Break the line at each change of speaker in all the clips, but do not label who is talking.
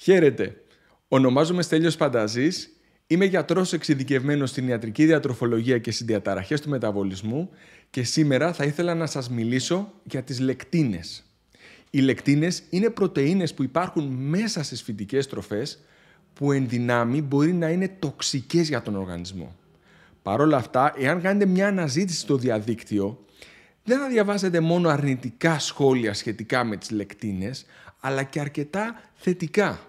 Χαίρετε. Ονομάζομαι Στέλιος Πανταζής. Είμαι γιατρός εξειδικευμένος στην ιατρική διατροφολογία και συνδιαταραχές του μεταβολισμού και σήμερα θα ήθελα να σας μιλήσω για τις λεκτίνες. Οι λεκτίνες είναι πρωτεΐνες που υπάρχουν μέσα στις φυτικές τροφές που εν δυνάμει μπορεί να είναι τοξικές για τον οργανισμό. Παρ' όλα αυτά, εάν κάνετε μια αναζήτηση στο διαδίκτυο, δεν θα διαβάσετε μόνο αρνητικά σχόλια σχετικά με τις λεκτίνες, αλλά και αρκετά θετικά.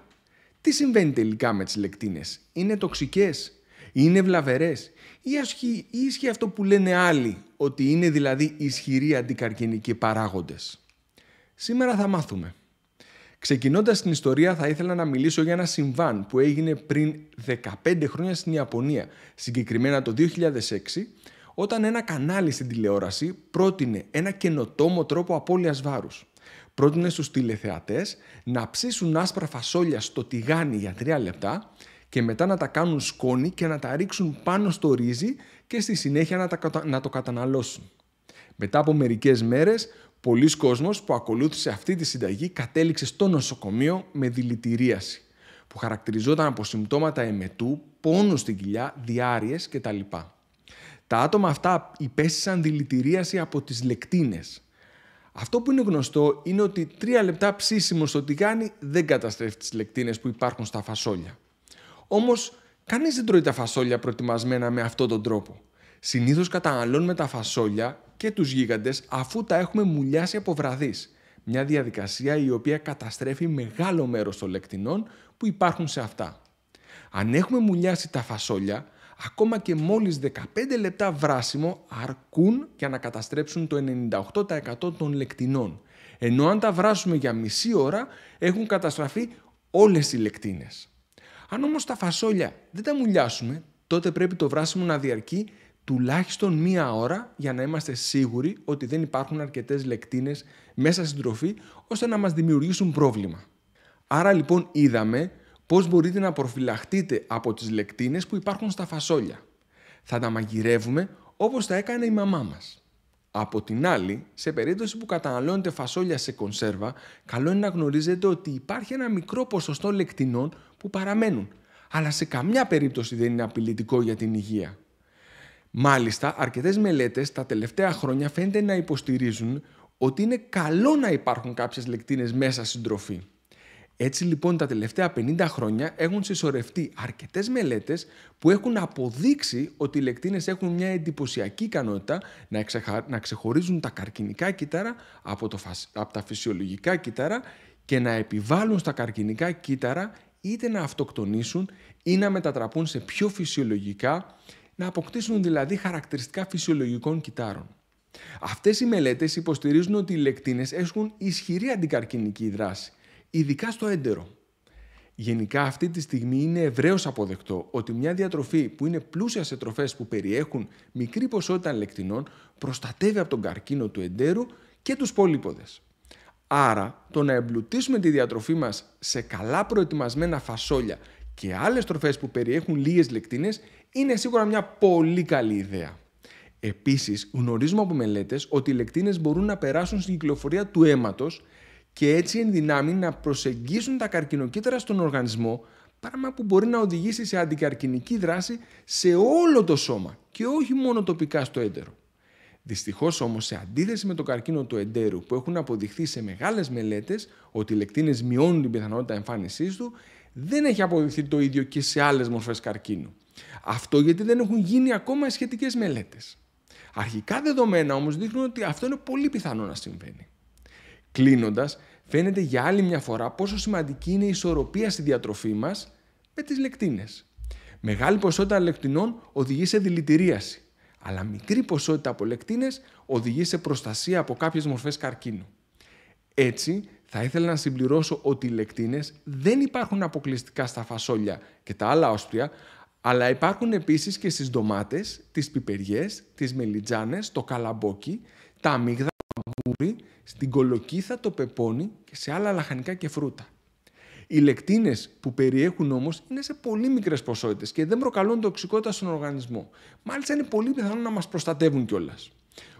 Τι συμβαίνει τελικά με τις λεκτίνες. Είναι τοξικές, είναι βλαβερές ή ίσχυε αυτό που λένε άλλοι ότι είναι δηλαδή ισχυροί αντικαρκυνικοί παράγοντες. Σήμερα θα μάθουμε. Ξεκινώντας την ιστορία θα ήθελα να μιλήσω για ένα συμβάν που έγινε πριν 15 χρόνια στην Ιαπωνία, συγκεκριμένα το 2006, όταν ένα κανάλι στην τηλεόραση πρότεινε ένα καινοτόμο τρόπο απώλειας βάρους πρότεινε στους τηλεθεατές να ψήσουν άσπρα φασόλια στο τηγάνι για 3 λεπτά και μετά να τα κάνουν σκόνη και να τα ρίξουν πάνω στο ρύζι και στη συνέχεια να, τα, να το καταναλώσουν. Μετά από μερικές μέρες, πολλοί κόσμος που ακολούθησε αυτή τη συνταγή κατέληξε στο νοσοκομείο με δηλητηρίαση, που χαρακτηριζόταν από συμπτώματα εμετού, πόνου στην κοιλιά, διάρειες κτλ. Τα άτομα αυτά υπέστησαν δηλητηρίαση από τις λεκτίνες, αυτό που είναι γνωστό είναι ότι τρία λεπτά ψήσιμος στο τηγάνι δεν καταστρέφει τις λεκτίνες που υπάρχουν στα φασόλια. Όμως, κανείς δεν τρώει τα φασόλια προετοιμασμένα με αυτόν τον τρόπο. Συνήθως καταναλώνουμε τα φασόλια και τους γίγαντες αφού τα έχουμε μουλιάσει από βραδείς. Μια διαδικασία η οποία καταστρέφει μεγάλο μέρος των λεκτινών που υπάρχουν σε αυτά. Αν έχουμε μουλιάσει τα φασόλια, ακόμα και μόλις 15 λεπτά βράσιμο αρκούν για να καταστρέψουν το 98% των λεκτινών. Ενώ αν τα βράσουμε για μισή ώρα έχουν καταστραφεί όλες οι λεκτίνες. Αν όμως τα φασόλια δεν τα μουλιάσουμε, τότε πρέπει το βράσιμο να διαρκεί τουλάχιστον μία ώρα για να είμαστε σίγουροι ότι δεν υπάρχουν αρκετές λεκτίνες μέσα στην τροφή ώστε να μας δημιουργήσουν πρόβλημα. Άρα λοιπόν είδαμε πώς μπορείτε να προφυλαχτείτε από τις λεκτίνες που υπάρχουν στα φασόλια. Θα τα μαγειρεύουμε όπως τα έκανε η μαμά μας. Από την άλλη, σε περίπτωση που καταναλώνετε φασόλια σε κονσέρβα, καλό είναι να γνωρίζετε ότι υπάρχει ένα μικρό ποσοστό λεκτινών που παραμένουν, αλλά σε καμιά περίπτωση δεν είναι απειλητικό για την υγεία. Μάλιστα, αρκετές μελέτες τα τελευταία χρόνια φαίνεται να υποστηρίζουν ότι είναι καλό να υπάρχουν κάποιες λεκτίνες μέσα στην τροφή. Έτσι λοιπόν τα τελευταία 50 χρόνια έχουν συσσωρευτεί αρκετές μελέτες που έχουν αποδείξει ότι οι λεκτίνες έχουν μια εντυπωσιακή ικανότητα να, να ξεχωρίζουν τα καρκινικά κύτταρα από, το... από τα φυσιολογικά κύτταρα και να επιβάλλουν στα καρκινικά κύτταρα είτε να αυτοκτονήσουν ή να μετατραπούν σε πιο φυσιολογικά, να αποκτήσουν δηλαδή χαρακτηριστικά φυσιολογικών κυτάρων. Αυτές οι μελέτες υποστηρίζουν ότι οι λεκτίνες έχουν ισχυρή αντικαρκινική δράση ειδικά στο έντερο. Γενικά αυτή τη στιγμή είναι ευρέως αποδεκτό ότι μια διατροφή που είναι πλούσια σε τροφές που περιέχουν μικρή ποσότητα λεκτινών προστατεύει από τον καρκίνο του εντέρου και τους πολύποδες. Άρα το να εμπλουτίσουμε τη διατροφή μας σε καλά προετοιμασμένα φασόλια και άλλες τροφές που περιέχουν λίγες λεκτίνες είναι σίγουρα μια πολύ καλή ιδέα. Επίσης γνωρίζουμε από μελέτες ότι οι λεκτίνες μπορούν να περάσουν στην κυκλοφορία του αίματος και έτσι εν δυνάμει να προσεγγίσουν τα καρκινοκύτταρα στον οργανισμό, πράγμα που μπορεί να οδηγήσει σε αντικαρκινική δράση σε όλο το σώμα και όχι μόνο τοπικά στο έντερο. Δυστυχώς όμως, σε αντίθεση με το καρκίνο του εντέρου, που έχουν αποδειχθεί σε μεγάλες μελέτες ότι οι λεκτίνες μειώνουν την πιθανότητα εμφάνισής του, δεν έχει αποδειχθεί το ίδιο και σε άλλες μορφές καρκίνου. Αυτό γιατί δεν έχουν γίνει ακόμα σχετικές μελέτες. Αρχικά δεδομένα όμως δείχνουν ότι αυτό είναι πολύ πιθανό να συμβαίνει. Κλείνοντας, φαίνεται για άλλη μια φορά πόσο σημαντική είναι η ισορροπία στη διατροφή μας με τις λεκτίνες. Μεγάλη ποσότητα λεκτινών οδηγεί σε δηλητηρίαση, αλλά μικρή ποσότητα από λεκτίνες οδηγεί σε προστασία από κάποιες μορφές καρκίνου. Έτσι, θα ήθελα να συμπληρώσω ότι οι λεκτίνες δεν υπάρχουν αποκλειστικά στα φασόλια και τα άλλα όσπρια, αλλά υπάρχουν επίσης και στις ντομάτες, τις πιπεριές, τις μελιτζάνες, το καλαμπόκι, τα αμύγδα, μουρή, στην κολοκύθα, το πεπόνι και σε άλλα λαχανικά και φρούτα. Οι λεκτίνες που περιέχουν όμως είναι σε πολύ μικρές ποσότητες και δεν προκαλούν τοξικότητα στον οργανισμό. Μάλιστα, είναι πολύ πιθανό να μας προστατεύουν κιόλας.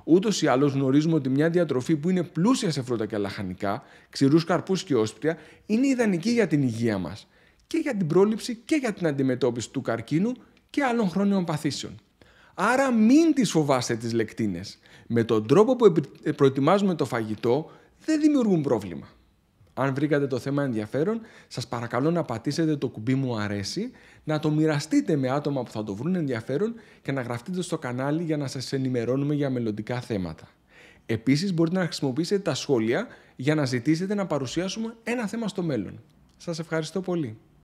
Ούτως ή άλλως γνωρίζουμε ότι μια διατροφή που είναι πλούσια σε φρούτα και λαχανικά, ξηρούς καρπούς και όσπρια, είναι ιδανική για την υγεία μας και για την πρόληψη και για την αντιμετώπιση του καρκίνου και άλλων χρόνιων παθήσεων. Άρα μην τις φοβάστε τις λεκτίνες. Με τον τρόπο που προετοιμάζουμε το φαγητό δεν δημιουργούν πρόβλημα. Αν βρήκατε το θέμα ενδιαφέρον, σας παρακαλώ να πατήσετε το κουμπί μου αρέσει, να το μοιραστείτε με άτομα που θα το βρουν ενδιαφέρον και να γραφτείτε στο κανάλι για να σας ενημερώνουμε για μελλοντικά θέματα. Επίσης μπορείτε να χρησιμοποιήσετε τα σχόλια για να ζητήσετε να παρουσιάσουμε ένα θέμα στο μέλλον. Σας ευχαριστώ πολύ.